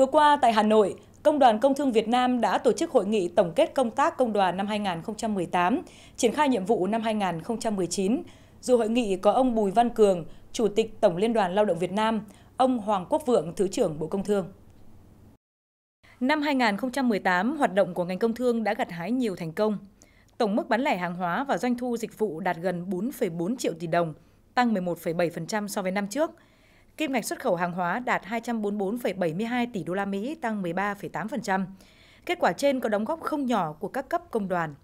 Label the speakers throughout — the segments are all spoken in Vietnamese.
Speaker 1: Vừa qua tại Hà Nội, Công đoàn Công thương Việt Nam đã tổ chức hội nghị tổng kết công tác công đoàn năm 2018, triển khai nhiệm vụ năm 2019. Dù hội nghị có ông Bùi Văn Cường, Chủ tịch Tổng Liên đoàn Lao động Việt Nam, ông Hoàng Quốc Vượng, Thứ trưởng Bộ Công Thương. Năm 2018, hoạt động của ngành công thương đã gặt hái nhiều thành công. Tổng mức bán lẻ hàng hóa và doanh thu dịch vụ đạt gần 4,4 triệu tỷ đồng, tăng 11,7% so với năm trước – Kim ngạch xuất khẩu hàng hóa đạt 244,72 tỷ đô la Mỹ, tăng 13,8%. Kết quả trên có đóng góp không nhỏ của các cấp công đoàn.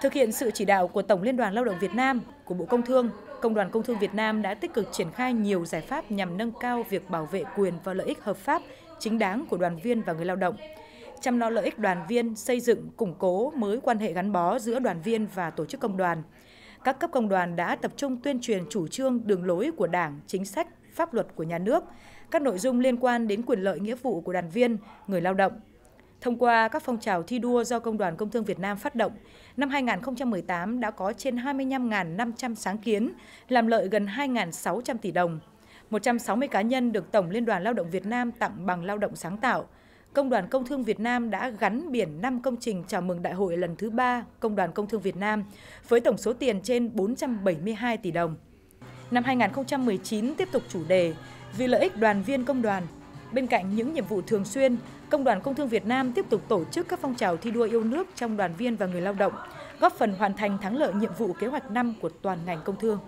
Speaker 1: Thực hiện sự chỉ đạo của Tổng Liên đoàn Lao động Việt Nam, của Bộ Công Thương, Công đoàn Công thương Việt Nam đã tích cực triển khai nhiều giải pháp nhằm nâng cao việc bảo vệ quyền và lợi ích hợp pháp, chính đáng của đoàn viên và người lao động, chăm lo lợi ích đoàn viên, xây dựng, củng cố mới quan hệ gắn bó giữa đoàn viên và tổ chức công đoàn. Các cấp công đoàn đã tập trung tuyên truyền chủ trương đường lối của Đảng, chính sách, pháp luật của nhà nước, các nội dung liên quan đến quyền lợi nghĩa vụ của đoàn viên, người lao động. Thông qua các phong trào thi đua do Công đoàn Công thương Việt Nam phát động, năm 2018 đã có trên 25.500 sáng kiến, làm lợi gần 2.600 tỷ đồng. 160 cá nhân được Tổng Liên đoàn Lao động Việt Nam tặng bằng lao động sáng tạo. Công đoàn Công thương Việt Nam đã gắn biển 5 công trình chào mừng đại hội lần thứ 3 Công đoàn Công thương Việt Nam với tổng số tiền trên 472 tỷ đồng. Năm 2019 tiếp tục chủ đề Vì lợi ích đoàn viên công đoàn. Bên cạnh những nhiệm vụ thường xuyên, Công đoàn Công thương Việt Nam tiếp tục tổ chức các phong trào thi đua yêu nước trong đoàn viên và người lao động, góp phần hoàn thành thắng lợi nhiệm vụ kế hoạch năm của toàn ngành công thương.